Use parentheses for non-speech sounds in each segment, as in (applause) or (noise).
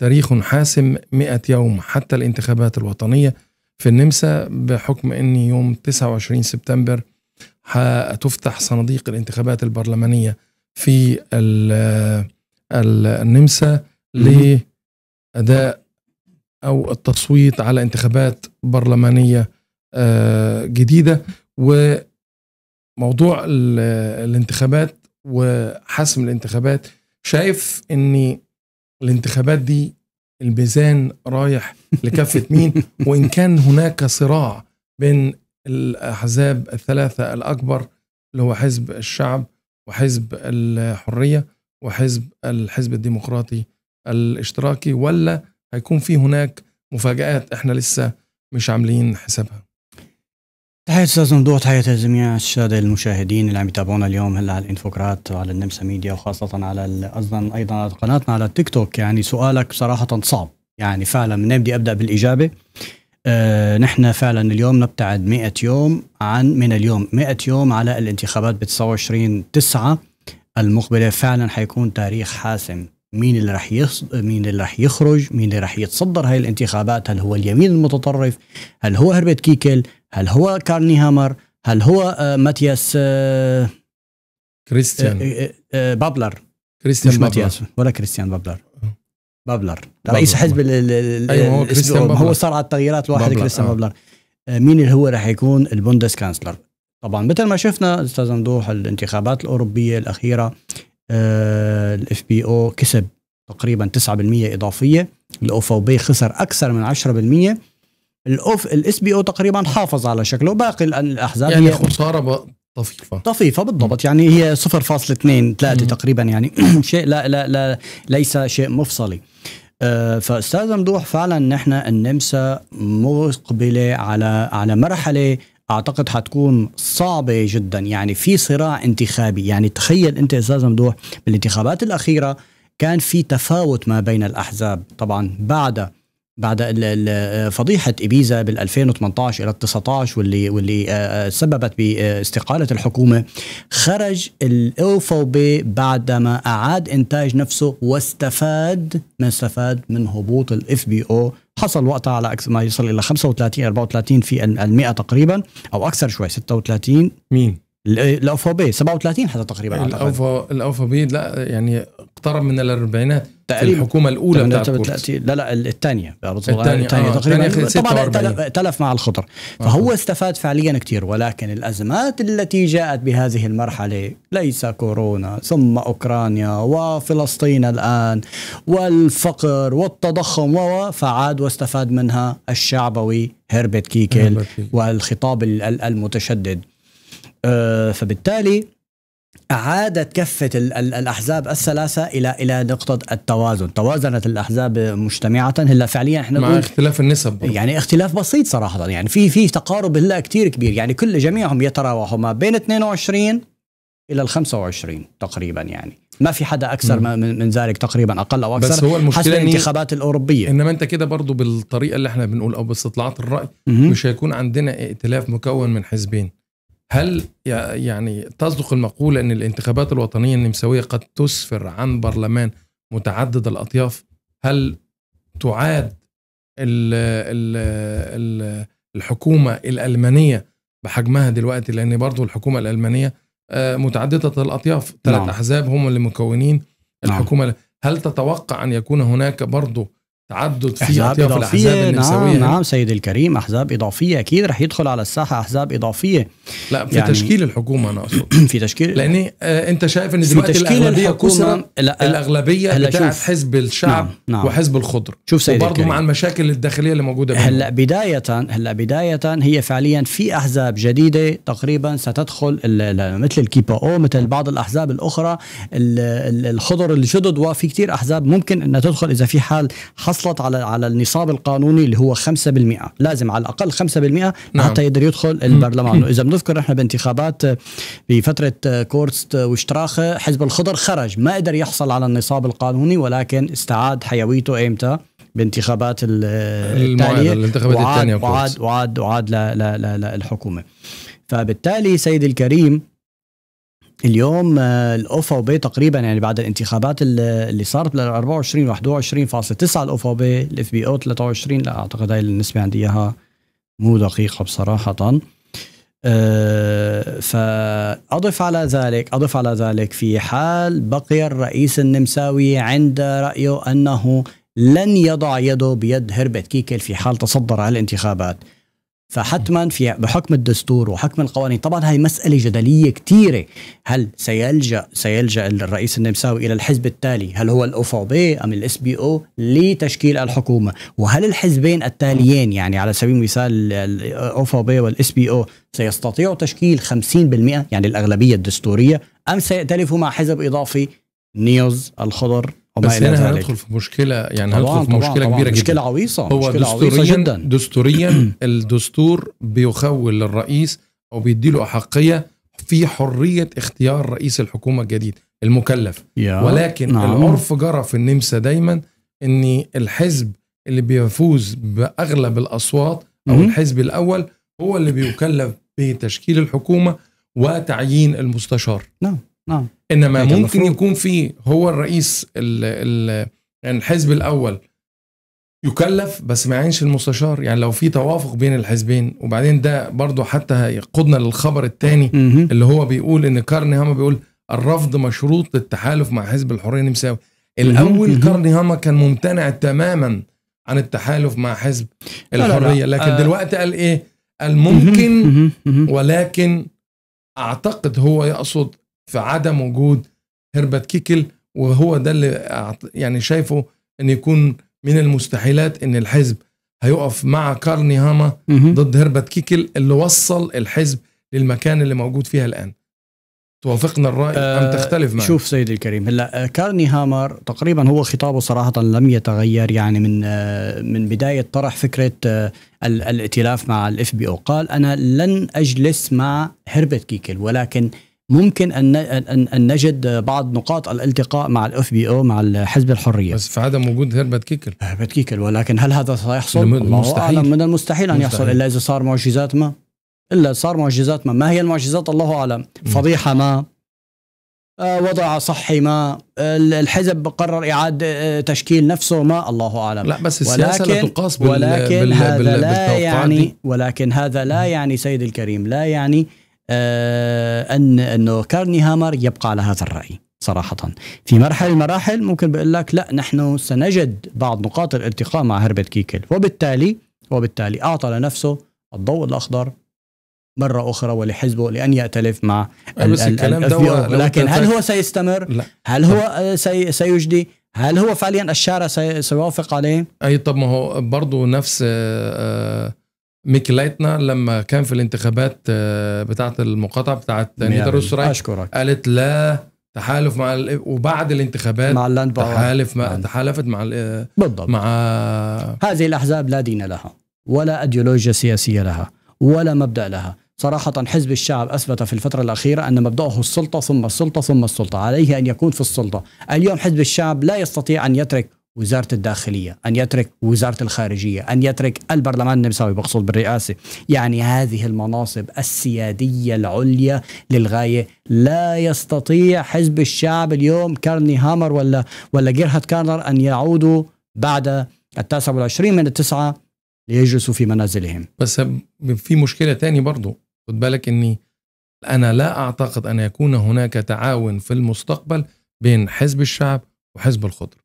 تاريخ حاسم 100 يوم حتى الانتخابات الوطنية في النمسا بحكم أن يوم 29 سبتمبر هتفتح صناديق الانتخابات البرلمانية في النمسا لأداء أو التصويت على انتخابات برلمانية آه، جديدة وموضوع الانتخابات وحسم الانتخابات شايف أني الانتخابات دي الميزان رايح لكفه مين (laughs) وان كان هناك صراع بين الاحزاب الثلاثه الاكبر اللي هو حزب الشعب وحزب الحريه وحزب الحزب الديمقراطي الاشتراكي ولا هيكون في هناك مفاجات احنا لسه مش عاملين حسابها تحية استاذ ممدوح تحية لجميع السادة المشاهدين اللي عم يتابعونا اليوم هلا على الانفوكرات وعلى النمسا ميديا وخاصة على قصدا ايضا على قناتنا على التيك توك يعني سؤالك صراحة صعب يعني فعلا من بدي ابدا بالاجابة آه نحن فعلا اليوم نبتعد 100 يوم عن من اليوم 100 يوم على الانتخابات ب 29 9 المقبلة فعلا حيكون تاريخ حاسم مين اللي رح يص... مين اللي رح يخرج مين اللي رح يتصدر هاي الانتخابات هل هو اليمين المتطرف هل هو هربت كيكل هل هو كارني هامر هل هو آه، ماتياس آه، كريستيان آه، بابلر كريستيان مش ماتياس ولا كريستيان بابلر بابلر رئيس حزب أيوة هو هو صار على التغييرات الواحد كريستيان بابلر مين اللي هو راح يكون البوندس كانسلر طبعا مثل ما شفنا استاذ ممدوح الانتخابات الاوروبيه الاخيره الاف بي او كسب تقريبا 9% اضافيه الاو بي خسر اكثر من 10% الاوف الاس بي او تقريبا حافظ على شكله باقي الاحزاب يعني خساره طفيفه طفيفه بالضبط يعني هي 0.2 3 تقريبا يعني (clears throat) شيء لا لا لا ليس شيء مفصلي أه فاستاذ ممدوح فعلا نحن النمسا مقبله على على مرحله اعتقد حتكون صعبه جدا يعني في صراع انتخابي يعني تخيل انت استاذ ممدوح بالانتخابات الاخيره كان في تفاوت ما بين الاحزاب طبعا بعد بعد فضيحه ابيزا بال 2018 الى 19 واللي واللي آه، آه، سببت باستقاله الحكومه خرج الاوفو بي بعدما اعاد انتاج نفسه واستفاد ما استفاد من هبوط الاف بي او حصل وقتها على ما يصل الى 35 34 في المئة تقريبا او اكثر شوي 36 مين الاوفا بي 37 حتى تقريبا الاوفا الاوفا بي لا يعني اقترب من الاربعينات تقريبا الحكومه الاولى بتاعت لا لا الثانيه الثانيه آه، تقريبا طبعا تلف مع الخطر فهو آه. استفاد فعليا كثير ولكن الازمات التي جاءت بهذه المرحله ليس كورونا ثم اوكرانيا وفلسطين الان والفقر والتضخم و فعاد واستفاد منها الشعبوي هربت كيكل والخطاب المتشدد آه، فبالتالي أعادت كفة الأحزاب الثلاثة إلى إلى نقطة التوازن، توازنت الأحزاب مجتمعة هلا فعليا احنا مع اختلاف النسب برضه. يعني اختلاف بسيط صراحة يعني في في تقارب هلا كثير كبير يعني كل جميعهم يتراوحوا ما بين 22 إلى ال 25 تقريبا يعني ما في حدا اكثر مم. من من ذلك تقريبا اقل او اكثر بس هو المشكله حسب الانتخابات الاوروبيه انما انت كده برضو بالطريقه اللي احنا بنقول او باستطلاعات الراي مم. مش هيكون عندنا ائتلاف مكون من حزبين هل يعني تصدق المقولة أن الانتخابات الوطنية النمساوية قد تسفر عن برلمان متعدد الأطياف هل تعاد الحكومة الألمانية بحجمها دلوقتي لأن برضو الحكومة الألمانية آه، متعددة الأطياف ثلاث نعم. أحزاب هم اللي مكونين نعم. الحكومة نعم. هل تتوقع أن يكون هناك برضو تعدد في احزاب اضافيه نعم نعم سيد الكريم احزاب اضافيه اكيد رح يدخل على الساحه احزاب اضافيه لا في يعني تشكيل الحكومه انا اقصد (clears throat) في تشكيل (clears throat) لان آه، انت شايف ان دلوقتي الاغلبيه كسر آه، الاغلبيه بتاعت حزب الشعب نعم نعم وحزب الخضر شوف سيد وبرضه مع المشاكل الداخليه اللي موجوده بينهم. هلا بدايه هلا بدايه هي فعليا في احزاب جديده تقريبا ستدخل مثل الكيبا او مثل بعض الاحزاب الاخرى الخضر الجدد وفي كتير احزاب ممكن انها تدخل اذا في حال حصل حصلت على على النصاب القانوني اللي هو 5% لازم على الاقل 5% نعم. حتى يقدر يدخل البرلمان واذا بنذكر احنا بانتخابات آه، بفتره آه، كورست آه، وشتراخه حزب الخضر خرج ما قدر يحصل على النصاب القانوني ولكن استعاد حيويته امتى بانتخابات التاليه الانتخابات وعاد, وعاد وعاد وعاد وعاد للحكومه فبالتالي سيدي الكريم اليوم آه، الاوفا وبي تقريبا يعني بعد الانتخابات اللي صارت بال 24 21.9 الاوفا وبي الاف بي او 23 لا اعتقد هاي النسبه عندي اياها مو دقيقه بصراحه آه، فأضف على ذلك أضف على ذلك في حال بقي الرئيس النمساوي عند رأيه أنه لن يضع يده بيد هربت كيكل في حال تصدر على الانتخابات فحتما في بحكم الدستور وحكم القوانين طبعا هاي مسألة جدلية كثيرة هل سيلجأ سيلجأ الرئيس النمساوي إلى الحزب التالي هل هو الأوفو بي أم الاس بي او لتشكيل الحكومة وهل الحزبين التاليين يعني على سبيل المثال الأوفو بي والاس بي او سيستطيعوا تشكيل 50% يعني الأغلبية الدستورية أم سيأتلفوا مع حزب إضافي نيوز الخضر بس هنا هندخل في مشكله يعني هندخل في مشكله طبعاً كبيره طبعاً. جدا مشكله عويصه هو مشكلة دستوريا عويصة جدا. دستوريا (clears throat) الدستور بيخول للرئيس او بيدي له احقيه في حريه اختيار رئيس الحكومه الجديد المكلف ولكن نعم. العرف جرى في النمسا دايما ان الحزب اللي بيفوز باغلب الاصوات او -م. الحزب الاول هو اللي بيكلف بتشكيل الحكومه وتعيين المستشار نعم نعم انما ممكن يكون في هو الرئيس الـ الـ يعني الحزب الاول يكلف بس ما يعينش المستشار يعني لو في توافق بين الحزبين وبعدين ده برضه حتى هيقودنا للخبر الثاني اللي هو بيقول ان كارني هاما بيقول الرفض مشروط للتحالف مع حزب الحريه النمساوي الاول كارني هاما كان ممتنع تماما عن التحالف مع حزب الحريه لكن آه. دلوقتي قال ايه قال ممكن ولكن اعتقد هو يقصد في عدم وجود هربت كيكل وهو ده اللي يعني شايفه ان يكون من المستحيلات ان الحزب هيقف مع كارني هاما ضد هربت كيكل اللي وصل الحزب للمكان اللي موجود فيها الان توافقنا الرأي أه أم تختلف معي؟ شوف سيدي الكريم هلا آه، كارني هامر تقريبا هو خطابه صراحة لم يتغير يعني من آه، من بداية طرح فكرة آه، الائتلاف مع الاف بي او قال أنا لن أجلس مع هربت كيكل ولكن ممكن ان ان نجد بعض نقاط الالتقاء مع الاف بي او مع حزب الحريه بس في عدم وجود هربت كيكل آه، كيكل ولكن هل هذا سيحصل؟ الله اعلم من المستحيل ان يحصل الا اذا صار معجزات ما الا صار معجزات ما ما هي المعجزات الله اعلم فضيحه ما آه، وضع صحي ما الحزب قرر إعادة آه، تشكيل نفسه ما الله أعلم لا بس السياسة ولكن لا تقاس بال ولكن بال هذا بال لا يعني دي. ولكن هذا لا يعني سيد الكريم لا يعني آه، ان انه كارني هامر يبقى على هذا الراي صراحة في مرحلة المراحل ممكن بقول لك لا نحن سنجد بعض نقاط الالتقاء مع هربت كيكل وبالتالي وبالتالي أعطى لنفسه الضوء الأخضر مرة أخرى ولحزبه لأن يأتلف مع بس الكلام ده لكن هل هو سيستمر؟ لا. هل هو سي سيجدي؟ هل هو فعليا الشارع سيوافق عليه؟ أي طب ما هو برضه نفس آه, آه، ميكي لايتنا لما كان في الانتخابات آه، بتاعه المقاطعه بتاعه نيتا روسراي اشكرك قالت لا تحالف مع ال... وبعد الانتخابات مع اللاند تحالف مع... نعم. تحالفت مع ال... بالضبط مع هذه الاحزاب لا دين لها ولا ايديولوجيا سياسيه لها ولا مبدا لها صراحة حزب الشعب أثبت في الفترة الأخيرة أن مبدأه السلطة ثم السلطة ثم السلطة عليه أن يكون في السلطة اليوم حزب الشعب لا يستطيع أن يترك وزارة الداخلية أن يترك وزارة الخارجية أن يترك البرلمان النمساوي بقصد بالرئاسة يعني هذه المناصب السيادية العليا للغاية لا يستطيع حزب الشعب اليوم كارني هامر ولا ولا جيرهارد كارنر أن يعودوا بعد التاسع والعشرين من التسعة ليجلسوا في منازلهم بس في مشكلة تانية برضو خد بالك أني أنا لا أعتقد أن يكون هناك تعاون في المستقبل بين حزب الشعب وحزب الخضر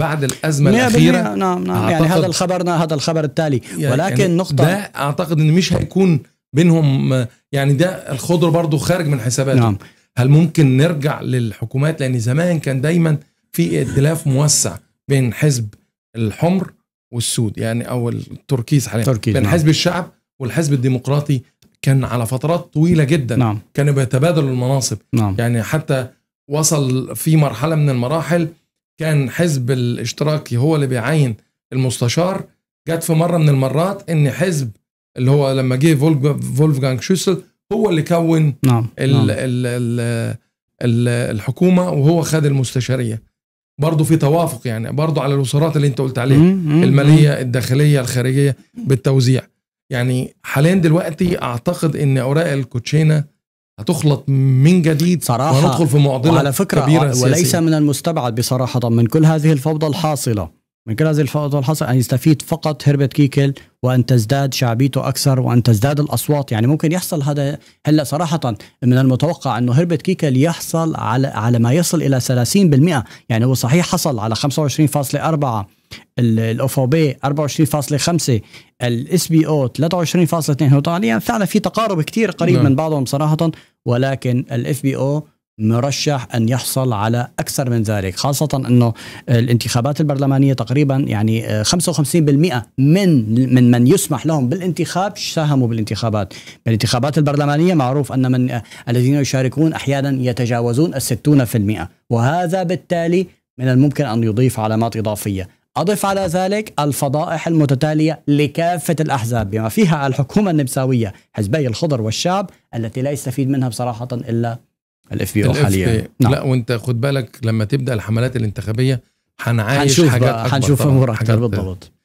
بعد الازمه الاخيره نعم نعم يعني هذا الخبر هذا الخبر التالي يعني ولكن يعني نقطه ده اعتقد ان مش هيكون بينهم يعني ده الخضر برضو خارج من حساباته نعم هل ممكن نرجع للحكومات لان زمان كان دايما في ائتلاف موسع بين حزب الحمر والسود يعني او التركيز حاليا تركيز بين نعم. حزب الشعب والحزب الديمقراطي كان على فترات طويله جدا نعم. كانوا بيتبادلوا المناصب نعم. يعني حتى وصل في مرحله من المراحل كان حزب الاشتراكي هو اللي بيعين المستشار جت في مره من المرات ان حزب اللي هو لما جه فولفجانج شوسل هو اللي كون نعم. الـ نعم. الـ الـ الـ الحكومه وهو خد المستشاريه برضه في توافق يعني برضه على الوصارات اللي انت قلت عليها الماليه الداخليه الخارجيه بالتوزيع يعني حاليا دلوقتي اعتقد ان اوراق الكوتشينه هتخلط من جديد صراحة وندخل في معضلة وعلى فكرة كبيرة وليس سياسية. من المستبعد بصراحة من كل هذه الفوضى الحاصلة من كل هذه الفوضى الحاصلة أن يستفيد فقط هربت كيكل وأن تزداد شعبيته أكثر وأن تزداد الأصوات يعني ممكن يحصل هذا هلا صراحة من المتوقع أنه هربت كيكل يحصل على على ما يصل إلى 30% يعني هو صحيح حصل على 25.4 الاوف او بي 24.5 الاس بي او 23.2 هو طبعا يعني فعلا في تقارب كثير قريب نعم. من بعضهم صراحه ولكن الاف بي او مرشح ان يحصل على اكثر من ذلك خاصه انه الانتخابات البرلمانيه تقريبا يعني 55% آه، من من من يسمح لهم بالانتخاب ساهموا بالانتخابات بالانتخابات البرلمانيه معروف ان من آه، الذين يشاركون احيانا يتجاوزون ال 60% وهذا بالتالي من الممكن ان يضيف علامات اضافيه أضف على ذلك الفضائح المتتالية لكافة الأحزاب بما فيها الحكومة النمساوية حزبي الخضر والشعب التي لا يستفيد منها بصراحة إلا الاف بي او حاليا نعم. لا وانت خد بالك لما تبدا الحملات الانتخابيه حنعايش حنشوف حاجات أكبر حنشوف امور أكثر بالضبط